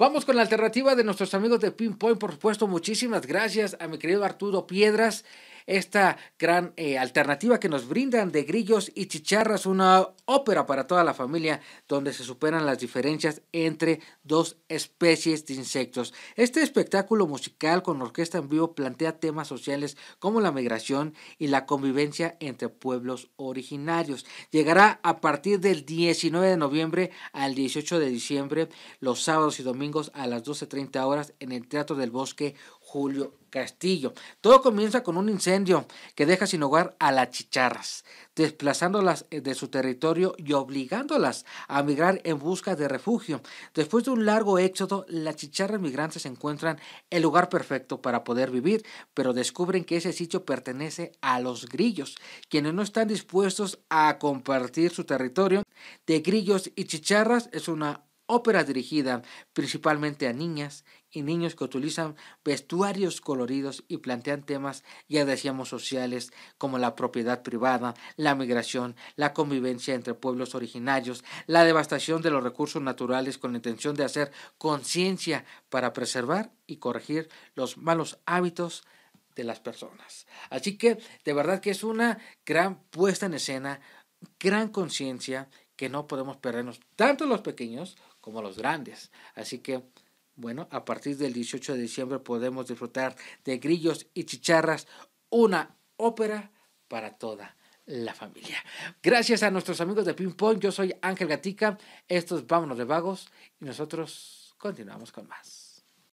Vamos con la alternativa de nuestros amigos de Pinpoint, por supuesto. Muchísimas gracias a mi querido Arturo Piedras esta gran eh, alternativa que nos brindan de grillos y chicharras, una ópera para toda la familia donde se superan las diferencias entre dos especies de insectos. Este espectáculo musical con orquesta en vivo plantea temas sociales como la migración y la convivencia entre pueblos originarios. Llegará a partir del 19 de noviembre al 18 de diciembre, los sábados y domingos a las 12.30 horas en el Teatro del Bosque Julio Castillo. Todo comienza con un incendio que deja sin hogar a las chicharras, desplazándolas eh, de su territorio y obligándolas a migrar en busca de refugio. Después de un largo éxodo, las chicharras migrantes encuentran el lugar perfecto para poder vivir, pero descubren que ese sitio pertenece a los grillos, quienes no están dispuestos a compartir su territorio. De grillos y chicharras es una ópera dirigida principalmente a niñas y niños que utilizan vestuarios coloridos y plantean temas, ya decíamos, sociales como la propiedad privada, la migración, la convivencia entre pueblos originarios, la devastación de los recursos naturales con la intención de hacer conciencia para preservar y corregir los malos hábitos de las personas. Así que de verdad que es una gran puesta en escena, gran conciencia que no podemos perdernos, tanto los pequeños como los grandes. Así que, bueno, a partir del 18 de diciembre podemos disfrutar de grillos y chicharras, una ópera para toda la familia. Gracias a nuestros amigos de Ping Pong, yo soy Ángel Gatica, estos Vámonos de Vagos y nosotros continuamos con más.